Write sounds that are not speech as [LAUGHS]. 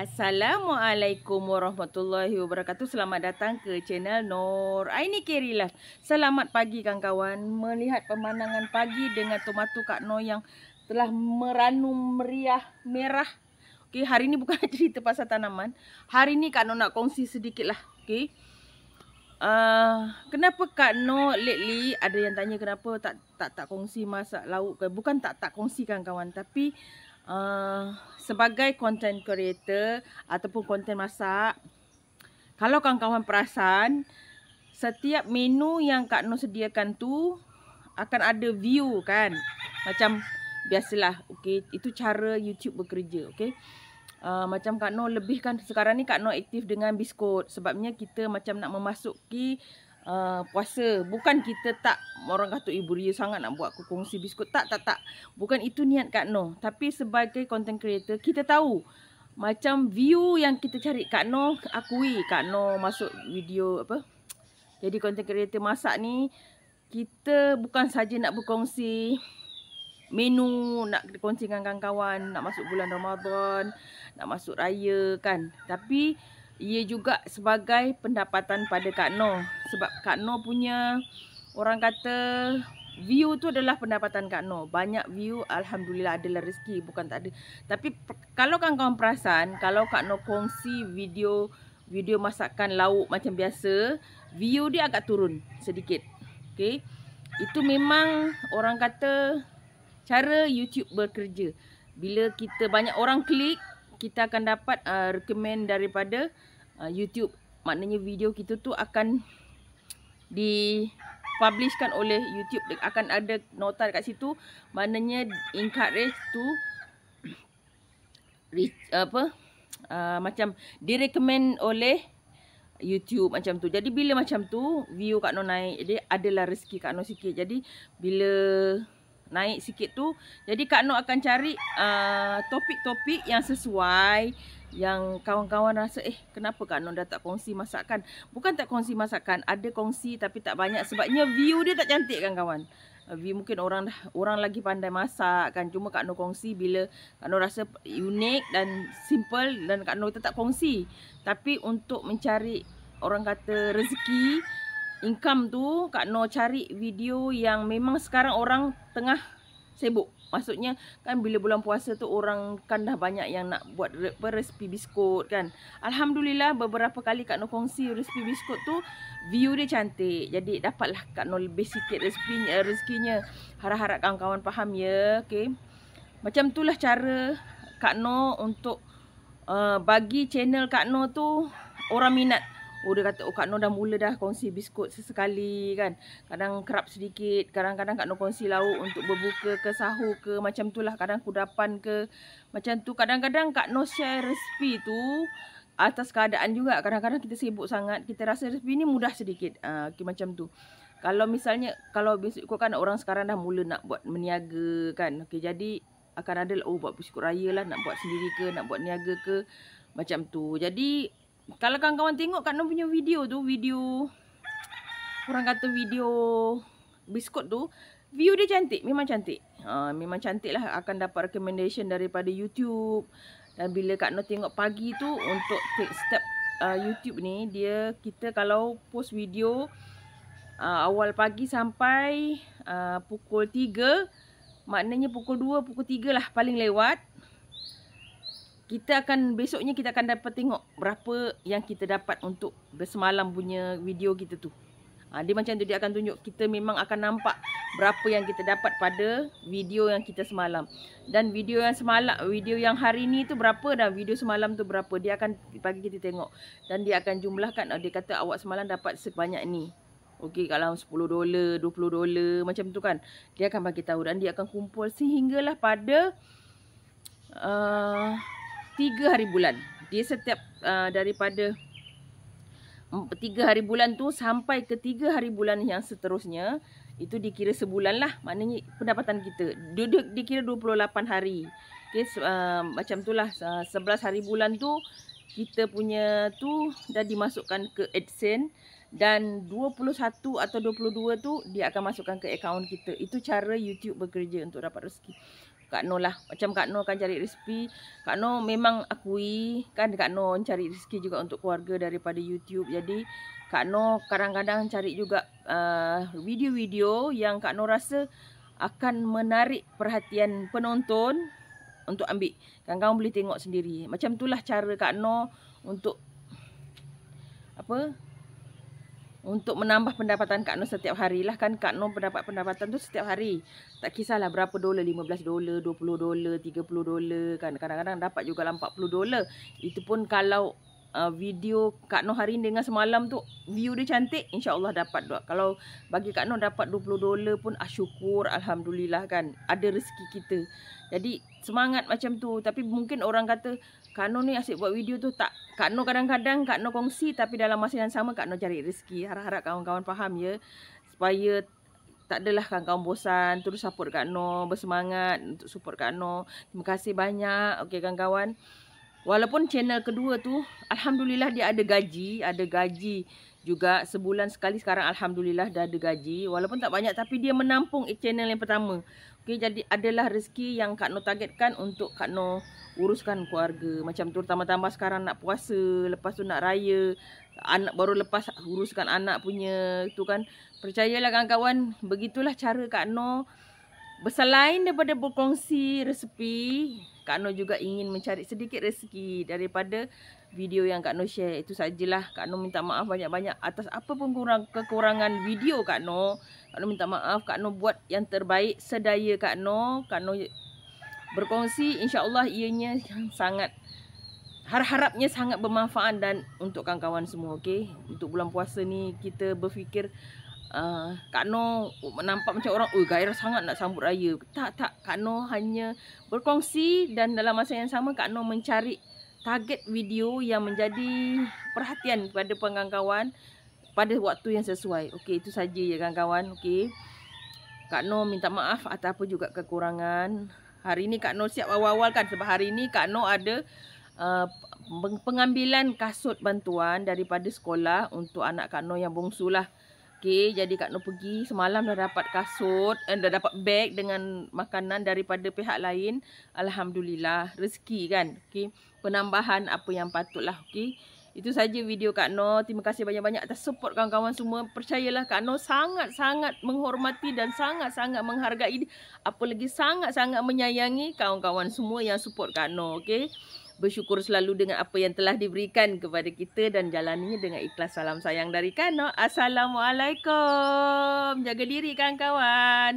Assalamualaikum warahmatullahi wabarakatuh Selamat datang ke channel Nur Aini lah. Selamat pagi kawan-kawan Melihat pemandangan pagi dengan tomato Kak Noi yang telah meranum meriah merah okay, Hari ini bukan [LAUGHS] cerita pasal tanaman Hari ini Kak Noi nak kongsi sedikit lah okay. uh, ah, Kenapa Kak Noi lately ada yang tanya kenapa tak tak tak kongsi masak lauk Bukan tak tak kongsi kawan-kawan Tapi uh, sebagai content creator ataupun content masak kalau kawan-kawan perasan setiap menu yang Kak Noor sediakan tu akan ada view kan macam biasalah okey itu cara YouTube bekerja okey Uh, macam Kak Noor lebihkan sekarang ni Kak Noor aktif dengan biskut Sebabnya kita macam nak memasuki uh, puasa Bukan kita tak Orang kata ibu eh, ria sangat nak buat kongsi biskut Tak, tak, tak Bukan itu niat Kak Noh Tapi sebagai content creator Kita tahu Macam view yang kita cari Kak Noh akui Kak Noh masuk video apa Jadi content creator masak ni Kita bukan saja nak berkongsi Menu Nak kongsi dengan kawan-kawan Nak masuk bulan Ramadan Nak masuk raya kan Tapi Tapi ia juga sebagai pendapatan pada Kak Noh sebab Kak Noh punya orang kata view tu adalah pendapatan Kak Noh banyak view alhamdulillah adalah rezeki bukan tak ada tapi kalau kawan-kawan perasan kalau Kak Noh kongsi video video masakan lauk macam biasa view dia agak turun sedikit okay itu memang orang kata cara YouTube bekerja bila kita banyak orang klik kita akan dapat uh, recommend daripada uh, YouTube. Maknanya video kita tu akan dipublishkan oleh YouTube. Akan ada nota dekat situ. Maknanya encourage to reach, apa? Uh, macam direcommend oleh YouTube macam tu. Jadi bila macam tu view Kak Noh naik. Jadi adalah rezeki Kak Noh sikit. Jadi bila naik sikit tu. Jadi Kak Nok akan cari uh, topik-topik uh, yang sesuai yang kawan-kawan rasa eh kenapa Kak Nok dah tak kongsi masakan. Bukan tak kongsi masakan, ada kongsi tapi tak banyak sebabnya view dia tak cantik kan kawan. Uh, view mungkin orang dah orang lagi pandai masak kan cuma Kak Nok kongsi bila Kak Nok rasa unik dan simple dan Kak Nok tetap kongsi. Tapi untuk mencari orang kata rezeki income tu Kak No cari video yang memang sekarang orang tengah sibuk. Maksudnya kan bila bulan puasa tu orang kan dah banyak yang nak buat resipi biskut kan. Alhamdulillah beberapa kali Kak No kongsi resipi biskut tu view dia cantik. Jadi dapatlah Kak No lebih sikit resipinya, rezekinya. Harap-harap kawan-kawan faham ya. Okay. Macam itulah cara Kak No untuk uh, bagi channel Kak No tu orang minat. Oh dia kata oh Kak Noor dah mula dah kongsi biskut sesekali kan Kadang kerap sedikit Kadang-kadang Kak Noor kongsi lauk untuk berbuka ke sahur ke Macam tu lah kadang kudapan ke Macam tu kadang-kadang Kak Noor share resipi tu Atas keadaan juga kadang-kadang kita sibuk sangat Kita rasa resipi ni mudah sedikit ha, ah, okay, Macam tu Kalau misalnya Kalau biskut kan orang sekarang dah mula nak buat meniaga kan okay, Jadi akan ada oh buat biskut raya lah Nak buat sendiri ke nak buat niaga ke macam tu. Jadi kalau kawan-kawan tengok kat Nor punya video tu, video orang kata video biskut tu, view dia cantik, memang cantik. Ha, memang cantik lah akan dapat recommendation daripada YouTube. Dan bila Kak Nor tengok pagi tu untuk take step uh, YouTube ni, dia kita kalau post video uh, awal pagi sampai uh, pukul 3, maknanya pukul 2, pukul 3 lah paling lewat kita akan besoknya kita akan dapat tengok berapa yang kita dapat untuk bersemalam punya video kita tu. Ha, dia macam tu dia akan tunjuk kita memang akan nampak berapa yang kita dapat pada video yang kita semalam. Dan video yang semalam, video yang hari ni tu berapa dan video semalam tu berapa. Dia akan bagi kita tengok. Dan dia akan jumlahkan. Oh, dia kata awak semalam dapat sebanyak ni. Okey kalau 10 dolar, 20 dolar macam tu kan. Dia akan bagi tahu dan dia akan kumpul sehinggalah pada... Uh, tiga hari bulan. Dia setiap uh, daripada tiga hari bulan tu sampai ke tiga hari bulan yang seterusnya. Itu dikira sebulan lah. Maknanya pendapatan kita. Duduk dikira 28 hari. Okay, uh, macam tu lah. Uh, hari bulan tu kita punya tu dah dimasukkan ke AdSense. Dan 21 atau 22 tu dia akan masukkan ke akaun kita. Itu cara YouTube bekerja untuk dapat rezeki. Kak Noh lah. Macam Kak Noh akan cari resipi. Kak Noh memang akui kan Kak Noh cari rezeki juga untuk keluarga daripada YouTube. Jadi Kak Noh kadang-kadang cari juga uh, video-video uh, yang Kak Noh rasa akan menarik perhatian penonton untuk ambil. Kadang-kadang boleh tengok sendiri. Macam itulah cara Kak Noh untuk apa untuk menambah pendapatan Kak Noor setiap hari lah kan Kak Noor pendapat pendapatan tu setiap hari. Tak kisahlah berapa dolar 15 dolar, 20 dolar, 30 dolar kan kadang-kadang dapat juga lah 40 dolar. Itu pun kalau uh, video Kak Noh hari ini dengan semalam tu view dia cantik insya Allah dapat dua. Kalau bagi Kak Noh dapat 20 dolar pun ah syukur alhamdulillah kan ada rezeki kita. Jadi semangat macam tu tapi mungkin orang kata Kak Noh ni asyik buat video tu tak Kak Noh kadang-kadang Kak Noh kongsi tapi dalam masa yang sama Kak Noh cari rezeki. Harap-harap kawan-kawan faham ya supaya tak adalah kan kawan bosan terus support Kak Noh bersemangat untuk support Kak Noh. Terima kasih banyak okey kawan-kawan. Walaupun channel kedua tu Alhamdulillah dia ada gaji Ada gaji juga sebulan sekali sekarang Alhamdulillah dah ada gaji Walaupun tak banyak tapi dia menampung channel yang pertama okay, Jadi adalah rezeki yang Kak Noh targetkan untuk Kak Noh uruskan keluarga Macam terutama-tambah sekarang nak puasa Lepas tu nak raya anak Baru lepas uruskan anak punya tu kan Percayalah kawan-kawan Begitulah cara Kak Noh Besar lain daripada berkongsi resepi Kak Noor juga ingin mencari sedikit rezeki daripada video yang Kak Noor share. Itu sajalah. Kak Noor minta maaf banyak-banyak atas apa pun kurang, kekurangan video Kak Noor. Kak Noor minta maaf. Kak Noor buat yang terbaik sedaya Kak Noor. Kak Noor berkongsi insyaAllah ianya sangat harap-harapnya sangat bermanfaat dan untuk kawan-kawan semua. Okay? Untuk bulan puasa ni kita berfikir Ah, Kak Noor nampak macam orang Ui, gairah sangat nak sambut raya Tak, tak, Kak Noor hanya berkongsi Dan dalam masa yang sama Kak Noor mencari target video Yang menjadi perhatian kepada kawan Pada waktu yang sesuai Okey, itu saja ya kawan-kawan Okey Kak Noor minta maaf atau apa juga kekurangan Hari ini Kak Noor siap awal-awal kan Sebab hari ini Kak Noor ada uh, Pengambilan kasut bantuan daripada sekolah Untuk anak Kak Noor yang bongsu lah Okay, jadi Kak Noor pergi semalam dah dapat kasut eh, Dah dapat beg dengan makanan daripada pihak lain Alhamdulillah, rezeki kan okay. Penambahan apa yang patutlah okay. Itu saja video Kak Noor Terima kasih banyak-banyak atas support kawan-kawan semua Percayalah Kak Noor sangat-sangat menghormati dan sangat-sangat menghargai Apalagi sangat-sangat menyayangi kawan-kawan semua yang support Kak Noor Okay bersyukur selalu dengan apa yang telah diberikan kepada kita dan jalaninya dengan ikhlas salam sayang dari Kano. Assalamualaikum. Jaga diri kan kawan.